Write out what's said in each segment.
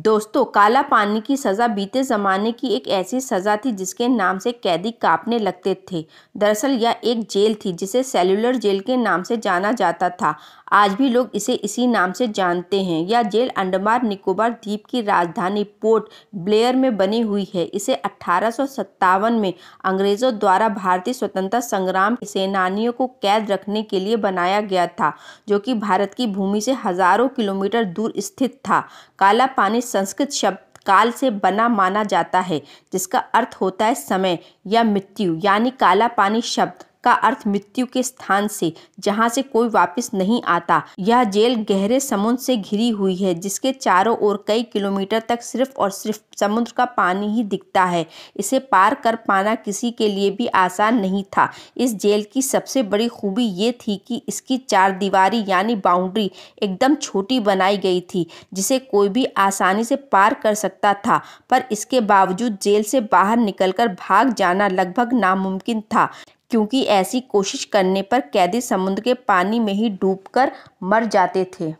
दोस्तों काला पानी की सज़ा बीते ज़माने की एक ऐसी सज़ा थी जिसके नाम से कैदी कांपने लगते थे दरअसल यह एक जेल थी जिसे सेलुलर जेल के नाम से जाना जाता था आज भी लोग इसे इसी नाम से जानते हैं यह जेल अंडमान निकोबार द्वीप की राजधानी पोर्ट ब्लेयर में बनी हुई है इसे अठारह में अंग्रेजों द्वारा भारतीय स्वतंत्रता संग्राम सेनानियों को कैद रखने के लिए बनाया गया था जो कि भारत की भूमि से हजारों किलोमीटर दूर स्थित था काला पानी संस्कृत शब्द काल से बना माना जाता है जिसका अर्थ होता है समय या मृत्यु यानी काला पानी शब्द का अर्थ मृत्यु के स्थान से जहाँ से कोई वापस नहीं आता यह जेल गहरे समुद्र से घिरी हुई है जिसके चारों ओर कई किलोमीटर तक सिर्फ और सिर्फ समुद्र का पानी ही दिखता है इसे पार कर पाना किसी के लिए भी आसान नहीं था इस जेल की सबसे बड़ी खूबी ये थी कि इसकी चार दीवारी यानी बाउंड्री एकदम छोटी बनाई गई थी जिसे कोई भी आसानी से पार कर सकता था पर इसके बावजूद जेल से बाहर निकलकर भाग जाना लगभग नामुमकिन था क्योंकि ऐसी कोशिश करने पर कैदी समुद्र के पानी में ही डूबकर मर जाते थे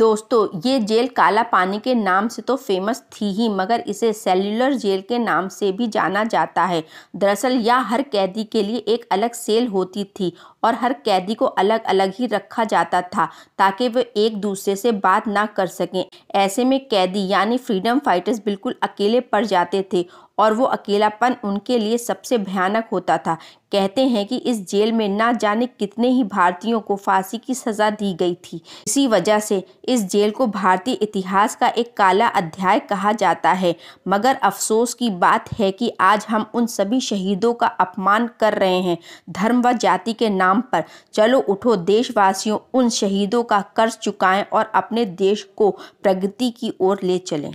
दोस्तों ये जेल काला पानी के नाम से तो फेमस थी ही मगर इसे सेलुलर जेल के नाम से भी जाना जाता है दरअसल यह हर कैदी के लिए एक अलग सेल होती थी और हर कैदी को अलग अलग ही रखा जाता था ताकि वे एक दूसरे से बात ना कर सकें ऐसे में कैदी यानी फ्रीडम फाइटर्स बिल्कुल अकेले पड़ जाते थे और वो अकेलापन उनके लिए सबसे भयानक होता था कहते हैं कि इस जेल में ना जाने कितने ही भारतीयों को फांसी की सज़ा दी गई थी इसी वजह से इस जेल को भारतीय इतिहास का एक काला अध्याय कहा जाता है मगर अफसोस की बात है कि आज हम उन सभी शहीदों का अपमान कर रहे हैं धर्म व जाति के नाम पर चलो उठो देशवासियों उन शहीदों का कर्ज चुकाएं और अपने देश को प्रगति की ओर ले चलें